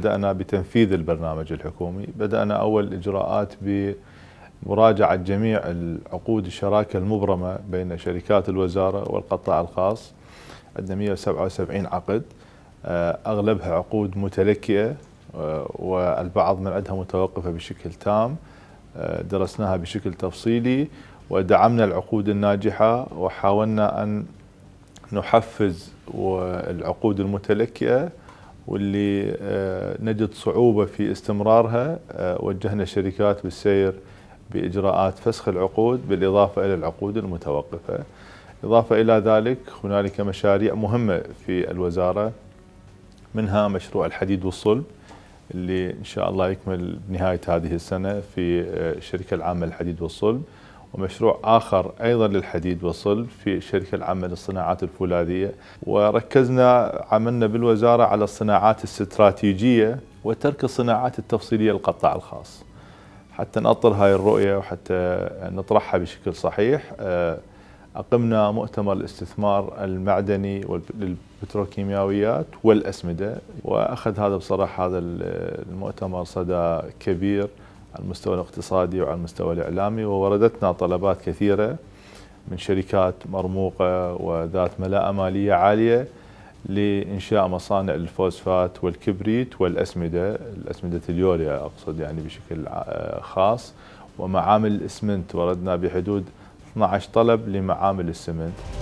بدأنا بتنفيذ البرنامج الحكومي بدأنا أول إجراءات بمراجعة جميع العقود الشراكة المبرمة بين شركات الوزارة والقطاع الخاص عندنا 177 عقد آه، أغلبها عقود متلكئة آه، والبعض من عندها متوقفة بشكل تام آه، درسناها بشكل تفصيلي ودعمنا العقود الناجحة وحاولنا أن نحفز العقود المتلكئة واللي آه، نجد صعوبة في استمرارها آه، وجهنا الشركات بالسير بإجراءات فسخ العقود بالإضافة إلى العقود المتوقفة إضافة إلى ذلك هنالك مشاريع مهمة في الوزارة منها مشروع الحديد والصلب اللي إن شاء الله يكمل بنهاية هذه السنة في الشركة آه، العامة للحديد والصلب ومشروع آخر أيضا للحديد والصلب في الشركة العامة للصناعات الفولاذية وركزنا عملنا بالوزارة على الصناعات الاستراتيجية وترك الصناعات التفصيلية للقطاع الخاص حتى نأطر هاي الرؤية وحتى نطرحها بشكل صحيح آه، أقمنا مؤتمر الاستثمار المعدني للبتروكيماويات والأسمدة وأخذ هذا بصراحة هذا المؤتمر صدى كبير على المستوى الاقتصادي وعلى المستوى الإعلامي ووردتنا طلبات كثيرة من شركات مرموقة وذات ملاءة مالية عالية لإنشاء مصانع الفوسفات والكبريت والأسمدة الأسمدة اليوريا أقصد يعني بشكل آه، خاص ومعامل الإسمنت وردنا بحدود 12 طلب لمعامل السمنت